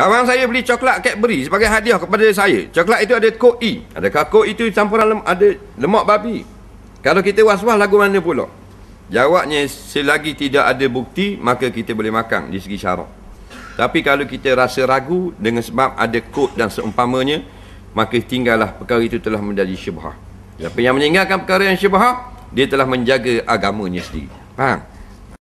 Kawan saya beli coklat Cadbury sebagai hadiah kepada saya. Coklat itu ada koi. E. Adakah koi itu campuran lem ada lemak babi? Kalau kita was-was lagu mana pula? Jawabnya selagi tidak ada bukti maka kita boleh makan di segi syarak. Tapi kalau kita rasa ragu dengan sebab ada kod dan seumpamanya maka tinggallah perkara itu telah menjadi syubhah. Siapa yang meninggalkan perkara yang syubhah dia telah menjaga agamanya sendiri. Faham?